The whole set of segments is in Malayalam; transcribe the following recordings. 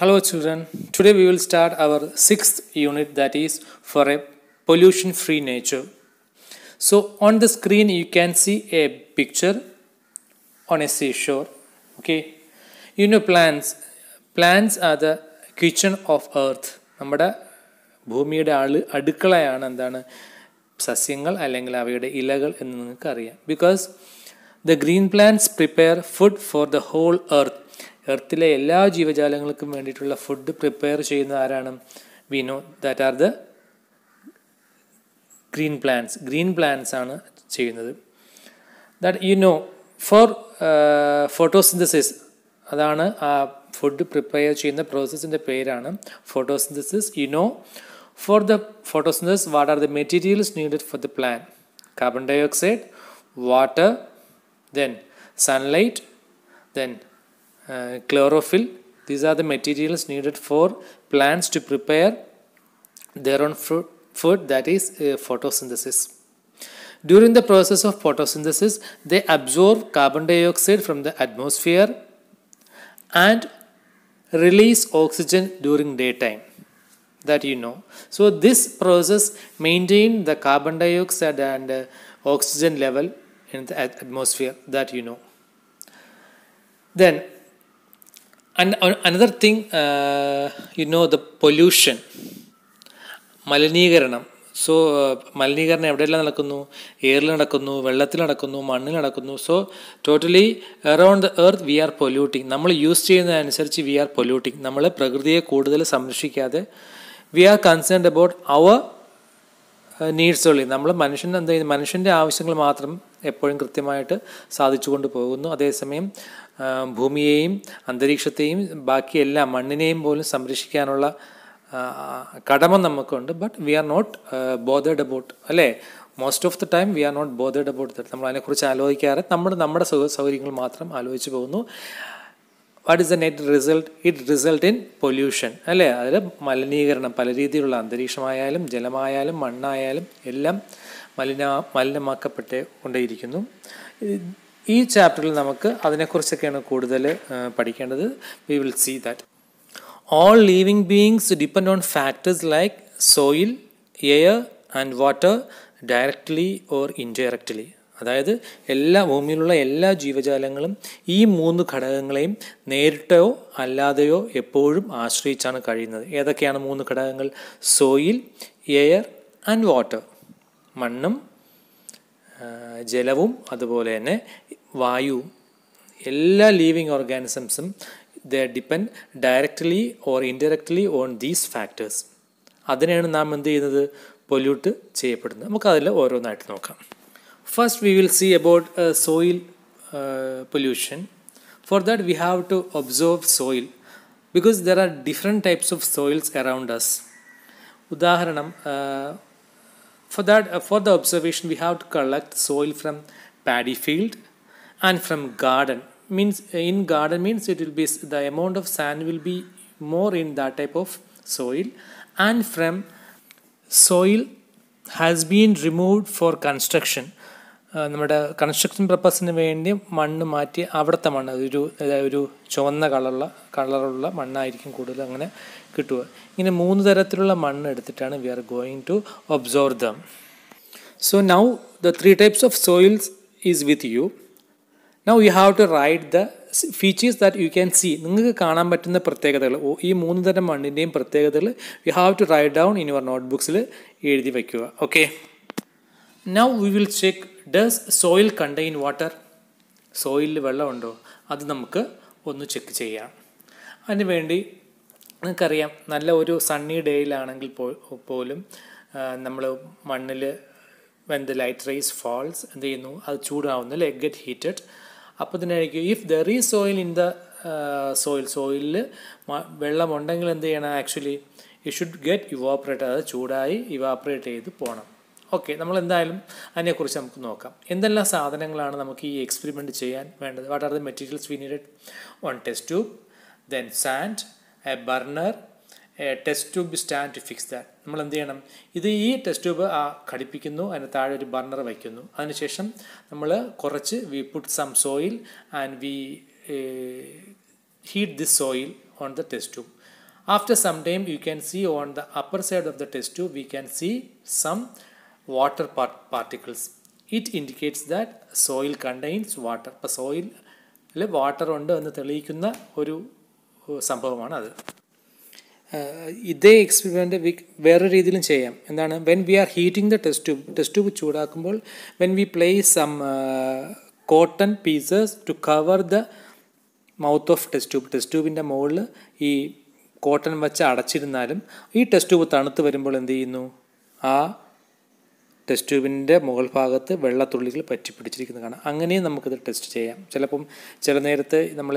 Hello children, today we will start our sixth unit that is for a pollution free nature. So on the screen you can see a picture on a seashore. Okay, you know plants, plants are the kitchen of earth. നമ്മുടെ ഭൂമിയുടെ ആള് അടുക്കളയാണ് എന്താണ് സസ്യങ്ങൾ അല്ലെങ്കിൽ അവയുടെ ഇലകൾ എന്ന് നിങ്ങൾക്കറിയാം because the green plants prepare food for the whole earth എർത്തിലെ എല്ലാ ജീവജാലങ്ങൾക്കും വേണ്ടിയിട്ടുള്ള ഫുഡ് പ്രിപ്പയർ ചെയ്യുന്ന ആരാണ് we know that are the green plants green plants ആണ് ചെയ്യുന്നത് that you know for photosynthesis അതാണ് ആ ഫുഡ് പ്രിപ്പയർ ചെയ്യുന്ന പ്രോസസ്സിൻ്റെ പേരാണ് photosynthesis you know for the photosynthesis what are the materials needed for the plant carbon dioxide water then sunlight, then uh, chlorophyll. These are the materials needed for plants to prepare their own food that is uh, photosynthesis. During the process of photosynthesis, they absorb carbon dioxide from the atmosphere and release oxygen during daytime that you know. So this process maintain the carbon dioxide and uh, oxygen level in the atmosphere that you know then and another thing uh, you know the pollution മലിനീകരണം സോ uh, മലിനീകരണം എവിടെയെല്ലാം നടക്കുന്നു എയറിൽ നടക്കുന്നു വെള്ളത്തിൽ നടക്കുന്നു മണ്ണിൽ നടക്കുന്നു so totally around the earth we are polluting നമ്മൾ യൂസ് ചെയ്യുന്നതനുസരിച്ച് വി ആർ പൊല്യൂട്ടിങ് നമ്മൾ പ്രകൃതിയെ കൂടുതൽ സംരക്ഷിക്കാതെ we are concerned about our needs ഉള്ളി നമ്മൾ മനുഷ്യൻ എന്താ മനുഷ്യൻ്റെ ആവശ്യങ്ങൾ മാത്രം എപ്പോഴും കൃത്യമായിട്ട് സാധിച്ചുകൊണ്ട് പോകുന്നു അതേസമയം ഭൂമിയെയും അന്തരീക്ഷത്തെയും ബാക്കിയെല്ലാ മണ്ണിനെയും പോലും സംരക്ഷിക്കാനുള്ള കടമ നമുക്കുണ്ട് but we are not bothered about അല്ലേ most of the time we are not bothered about that നമ്മൾ അതിനെക്കുറിച്ച് ആലോചിക്കാറ് നമ്മൾ നമ്മുടെ സുഖ സൗകര്യങ്ങൾ മാത്രം ആലോചിച്ച് പോകുന്നു what is the net result it result in pollution അല്ലേ അതിൽ മലിനീകരണം പല രീതിയിലുള്ള അന്തരീക്ഷമായാലും ജലമായാലും മണ്ണായാലും എല്ലാം മലിന മലിനമാക്കപ്പെട്ട് കൊണ്ടേയിരിക്കുന്നു ഈ ചാപ്റ്ററിൽ നമുക്ക് അതിനെക്കുറിച്ചൊക്കെയാണ് കൂടുതൽ പഠിക്കേണ്ടത് we will see that all living beings depend on factors like soil air and water directly or indirectly അതായത് എല്ലാ ഭൂമിയിലുള്ള എല്ലാ ജീവജാലങ്ങളും ഈ മൂന്ന് ഘടകങ്ങളെയും നേരിട്ടോ അല്ലാതെയോ എപ്പോഴും ആശ്രയിച്ചാണ് കഴിയുന്നത് ഏതൊക്കെയാണ് മൂന്ന് ഘടകങ്ങൾ സോയിൽ എയർ ആൻഡ് വാട്ടർ മണ്ണും ജലവും അതുപോലെ തന്നെ വായുവും എല്ലാ ലീവിങ് ഓർഗാനിസംസും the depend directly or indirectly on these factors അതിനെയാണ് നാം എന്ത് ചെയ്യുന്നത് പൊല്യൂട്ട് ചെയ്യപ്പെടുന്നത് നമുക്ക് അതിൽ ഓരോന്നായിട്ട് നോക്കാം first we will see about soil pollution for that we have to observe soil because there are different types of soils around us ഉദാഹരണം For that, uh, for the observation, we have to collect soil from paddy field and from garden. Means uh, in garden means it will be the amount of sand will be more in that type of soil, and from soil has been removed for construction നമ്മുടെ കൺസ്ട്രക്ഷൻ പർപ്പസിന് വേണ്ടി മണ്ണ് മാറ്റി അവിടുത്തെ മണ്ണ് ഒരു ഒരു ചുവന്ന കളറുള്ള കളറുള്ള മണ്ണായിരിക്കും കൂടുതൽ അങ്ങനെ കിട്ടുക ഇങ്ങനെ മൂന്ന് തരത്തിലുള്ള മണ്ണ് എടുത്തിട്ടാണ് we are going to observe them so now the three types of soils is with you now you have to write the features that you can see നിങ്ങൾക്ക് കാണാൻ പറ്റുന്ന പ്രത്യേകതകൾ ഈ മൂന്ന് തരം മണ്ണിൻ്റെയും പ്രത്യേകതകൾ you have to write down in your note ബുക്സിൽ എഴുതി വയ്ക്കുക okay now we will check does soil contain water സോയിലിൽ വെള്ളമുണ്ടോ അത് നമുക്ക് ഒന്ന് ചെക്ക് ചെയ്യാം അതിന് വേണ്ടി നിങ്ങൾക്കറിയാം നല്ല ഒരു സണ്ണി ഡേയിലാണെങ്കിൽ പോലും നമ്മൾ മണ്ണിൽ when the light rays falls എന്ത് ചെയ്യുന്നു അത് ചൂടാവുന്നു അല്ലേ ഗെറ്റ് ഹീറ്റഡ് അപ്പോൾ തന്നെയായിരിക്കും if there is soil in the soil സോയിലിൽ വെള്ളമുണ്ടെങ്കിൽ എന്ത് ചെയ്യണം actually you should get evaporate അത് ചൂടായി ഇവാപ്പറേറ്റ് ചെയ്ത് പോകണം ഓക്കെ നമ്മൾ എന്തായാലും അതിനെക്കുറിച്ച് നമുക്ക് നോക്കാം എന്തെല്ലാം സാധനങ്ങളാണ് നമുക്ക് ഈ എക്സ്പെരിമെൻറ്റ് ചെയ്യാൻ വേണ്ടത് what are the materials we need one test tube then sand a burner test tube stand to fix that നമ്മൾ എന്ത് ചെയ്യണം ഇത് ഈ ടെസ്റ്റ് ട്യൂബ് ആ ഘടിപ്പിക്കുന്നു അതിന് താഴെ ഒരു ബർണർ വയ്ക്കുന്നു അതിനുശേഷം നമ്മൾ കുറച്ച് we put some soil and we heat this soil on the test tube after some time you can see on the upper side of the test tube we can see some water part particles it indicates that soil contains water അപ്പോൾ സോയിൽ വാട്ടർ ഉണ്ട് എന്ന് തെളിയിക്കുന്ന ഒരു സംഭവമാണ് അത് ഇതേ എക്സ്പെരിമെൻ്റ് വേറെ രീതിയിലും ചെയ്യാം എന്താണ് when we are heating the test tube test tube ചൂടാക്കുമ്പോൾ when we place some cotton pieces to cover the mouth of test tube test ട്യൂബിൻ്റെ മുകളിൽ ഈ കോട്ടൺ വെച്ച് അടച്ചിരുന്നാലും ഈ ടെസ്റ്റ് ട്യൂബ് തണുത്ത് വരുമ്പോൾ എന്ത് ചെയ്യുന്നു ആ ടെസ്റ്റ് ട്യൂബിൻ്റെ മുകൾ ഭാഗത്ത് വെള്ളത്തുള്ളികൾ പിടിച്ചിരിക്കുന്നത് കാണാം അങ്ങനെയും നമുക്കിത് ടെസ്റ്റ് ചെയ്യാം ചിലപ്പം ചില നേരത്ത് നമ്മൾ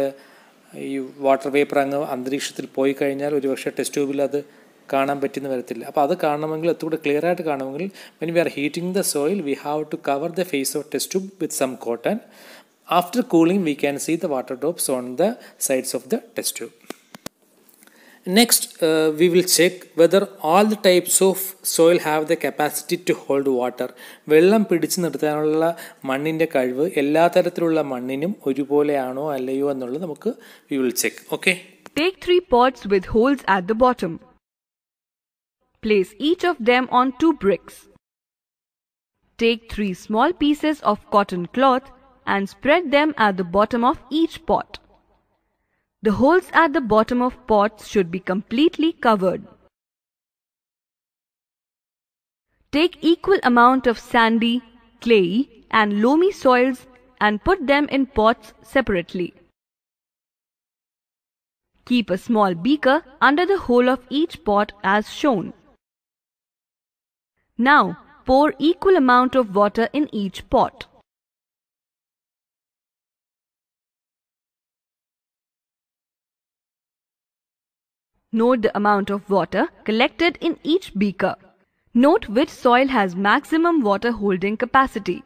ഈ വാട്ടർ വേപ്പർ അങ്ങ് അന്തരീക്ഷത്തിൽ പോയി കഴിഞ്ഞാൽ ഒരുപക്ഷെ ടെസ്റ്റ് ട്യൂബിൽ അത് കാണാൻ പറ്റുന്ന വരത്തില്ല അപ്പോൾ അത് കാണണമെങ്കിൽ ഒത്തുകൂടെ ക്ലിയർ ആയിട്ട് കാണണമെങ്കിൽ when we are heating the soil we have to cover the face of test tube with some cotton after cooling we can see the water drops on the sides of the test tube Next, uh, we will check whether all the types of soil have the capacity to hold water. വെള്ളം പിടിച്ചു നിർത്താനുള്ള മണ്ണിൻ്റെ കഴിവ് എല്ലാ തരത്തിലുള്ള മണ്ണിനും ഒരുപോലെയാണോ അല്ലയോ എന്നുള്ളത് നമുക്ക് we will check okay Take three pots with holes at the bottom. Place each of them on two bricks. Take three small pieces of cotton cloth and spread them at the bottom of each pot. The holes at the bottom of pots should be completely covered. Take equal amount of sandy, clay and loamy soils and put them in pots separately. Keep a small beaker under the hole of each pot as shown. Now pour equal amount of water in each pot. Note the amount of water collected in each beaker. Note which soil has maximum water holding capacity.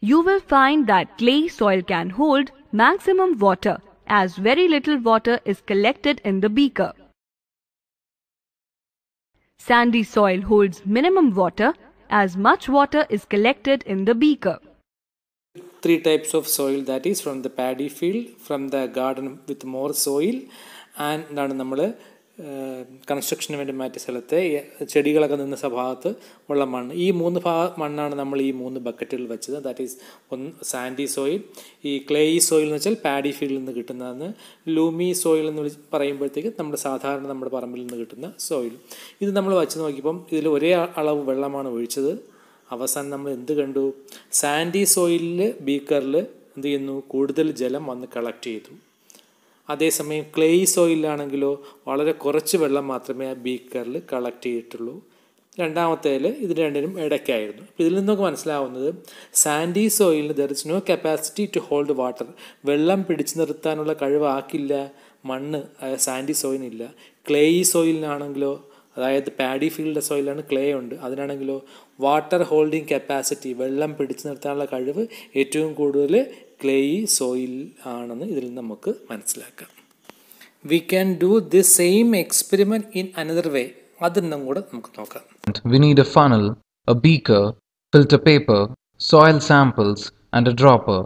You will find that clay soil can hold maximum water as very little water is collected in the beaker. Sandy soil holds minimum water as much water is collected in the beaker. three types of soil that is from the paddy field from the garden with more soil and എന്താണ് നമ്മൾ കൺസ്ട്രക്ഷന് വേണ്ടി മാറ്റിയ സ്ഥലത്തെ ചെടികളൊക്കെ നിന്ന ഭാഗത്ത് ഉള്ള മണ്ണ് ഈ മൂന്ന് ഭാഗ മണ്ണാണ് നമ്മൾ ഈ മൂന്ന് ബക്കറ്റിൽ വെച്ചത് ദാറ്റ് ഈസ് ഒന്ന് സാൻഡി സോയിൽ ഈ ക്ലേയി സോയിൽ എന്ന് വെച്ചാൽ പാഡി ഫീൽഡിൽ നിന്ന് കിട്ടുന്നതാണ് ലൂമി സോയിൽ എന്ന് വിളിച്ച് പറയുമ്പോഴത്തേക്ക് നമ്മുടെ സാധാരണ നമ്മുടെ പറമ്പിൽ നിന്ന് കിട്ടുന്ന സോയിൽ ഇത് നമ്മൾ വച്ച് നോക്കിയപ്പം ഇതിൽ ഒരേ അളവ് വെള്ളമാണ് ഒഴിച്ചത് അവസാനം നമ്മൾ എന്ത് കണ്ടു സാൻഡി സോയിലിൽ ബീക്കറിൽ എന്ത് ചെയ്യുന്നു കൂടുതൽ ജലം വന്ന് കളക്ട് ചെയ്തു അതേസമയം ക്ലേ സോയിലാണെങ്കിലോ വളരെ കുറച്ച് വെള്ളം മാത്രമേ ആ ബീക്കറിൽ കളക്ട് ചെയ്തിട്ടുള്ളൂ രണ്ടാമത്തേൽ ഇത് രണ്ടിനും ഇടയ്ക്കായിരുന്നു അപ്പോൾ ഇതിൽ നിന്നൊക്കെ മനസ്സിലാവുന്നത് സാൻഡി സോയിലിന് there is no capacity to hold water വെള്ളം പിടിച്ചു നിർത്താനുള്ള കഴിവാക്കില്ല മണ്ണ് സാൻഡി സോയിലിനില്ല ക്ലേയി സോയിലിനാണെങ്കിലോ അതായത് പാഡി ഫീൽഡ് സോയിലാണ് ക്ലേ ഉണ്ട് അതിനാണെങ്കിലോ വാട്ടർ ഹോൾഡിംഗ് കപ്പാസിറ്റി വെള്ളം പിടിച്ചു നിർത്താനുള്ള കഴിവ് ഏറ്റവും കൂടുതൽ ക്ലേയി സോയിൽ ആണെന്ന് ഇതിൽ നിന്ന് നമുക്ക് മനസ്സിലാക്കാം we can do the same experiment in another way അതിന്നും കൂടെ നമുക്ക് നോക്കാം we need a funnel a beaker filter paper soil samples and a dropper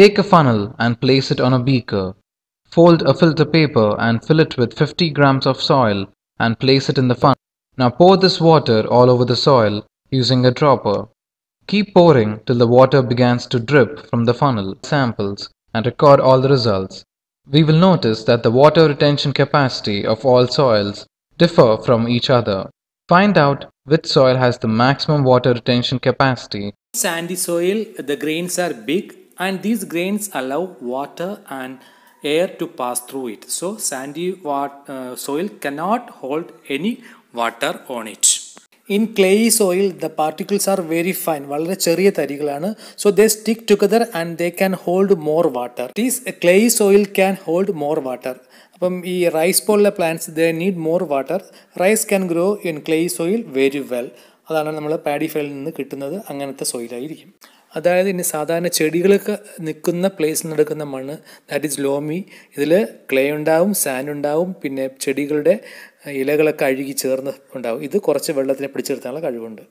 take a funnel and place it on a beaker fold a filter paper and fill it with 50 grams of soil and place it in the funnel Now pour this water all over the soil using a dropper. Keep pouring till the water begins to drip from the funnel samples and record all the results. We will notice that the water retention capacity of all soils differ from each other. Find out which soil has the maximum water retention capacity. Sandy soil, the grains are big and these grains allow water and air to pass through it. So sandy uh, soil cannot hold any water on it. In clay soil the particles are very fine വളരെ ചെറിയ തരികളാണ് so they stick together and they can hold more water these clay soil can hold more water അപ്പം ഈ റൈസ് പോലുള്ള plants they need more water rice can grow in clay soil very well അതാണ് നമ്മൾ പാഡി ഫെയിൽ നിന്ന് കിട്ടുന്നത് അങ്ങനത്തെ സോയിലായിരിക്കും അതായത് ഇനി സാധാരണ ചെടികളൊക്കെ നിൽക്കുന്ന പ്ലേസിൽ നടക്കുന്ന മണ്ണ് ദാറ്റ് ഈസ് ലോമി ഇതിൽ ക്ലേ ഉണ്ടാവും സാൻഡ് ഉണ്ടാവും പിന്നെ ചെടികളുടെ ഇലകളൊക്കെ അഴുകി ചേർന്ന് ഉണ്ടാവും ഇത് കുറച്ച് വെള്ളത്തിനെ പിടിച്ചെടുത്താനുള്ള കഴിവുണ്ട്